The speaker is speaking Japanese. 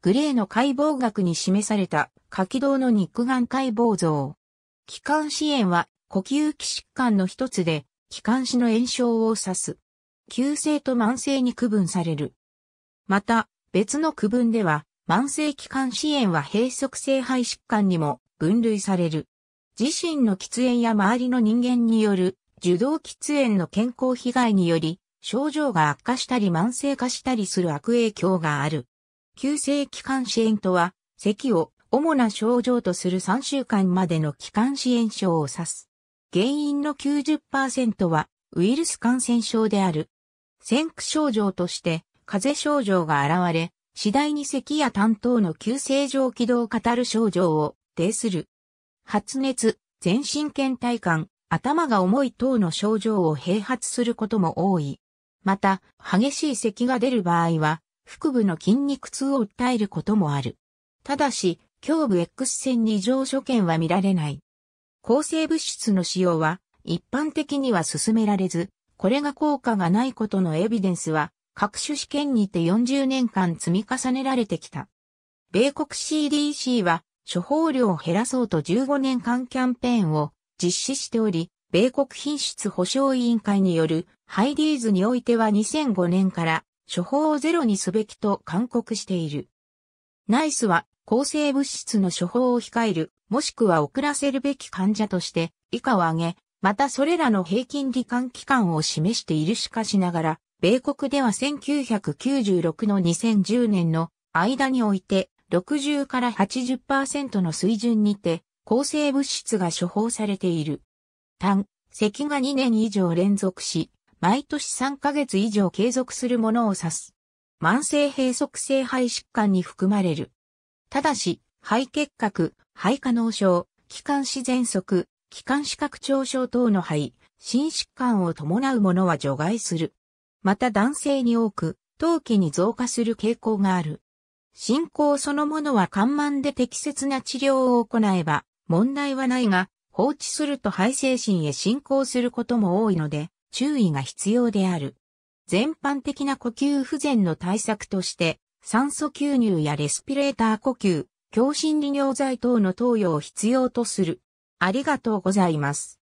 グレーの解剖学に示された火動の肉眼解剖像。気管支炎は呼吸器疾患の一つで、気管支の炎症を指す。急性と慢性に区分される。また、別の区分では、慢性気管支炎は閉塞性肺疾患にも分類される。自身の喫煙や周りの人間による受動喫煙の健康被害により、症状が悪化したり慢性化したりする悪影響がある。急性気管支炎とは、咳を主な症状とする3週間までの気管支炎症を指す。原因の90%はウイルス感染症である。先駆症状として風邪症状が現れ、次第に咳や担当の急性上気道語る症状を呈する。発熱、全身倦怠感、頭が重い等の症状を併発することも多い。また、激しい咳が出る場合は、腹部の筋肉痛を訴えることもある。ただし、胸部 X 線に異常所見は見られない。抗生物質の使用は一般的には進められず、これが効果がないことのエビデンスは各種試験にて40年間積み重ねられてきた。米国 CDC は処方量を減らそうと15年間キャンペーンを実施しており、米国品質保証委員会によるハイディーズにおいては2005年から処方をゼロにすべきと勧告している。ナイスは、抗生物質の処方を控える、もしくは遅らせるべき患者として、以下を挙げ、またそれらの平均罹患期間を示しているしかしながら、米国では1996の2010年の間において、60から80%の水準にて、抗生物質が処方されている。単、咳が2年以上連続し、毎年3ヶ月以上継続するものを指す。慢性閉塞性肺疾患に含まれる。ただし、肺結核、肺化脳症、気管支喘息、気管支拡張症等の肺、心疾患を伴うものは除外する。また男性に多く、陶器に増加する傾向がある。進行そのものは緩慢で適切な治療を行えば問題はないが、放置すると肺精神へ進行することも多いので、注意が必要である。全般的な呼吸不全の対策として、酸素吸入やレスピレーター呼吸、強心利尿剤等の投与を必要とする。ありがとうございます。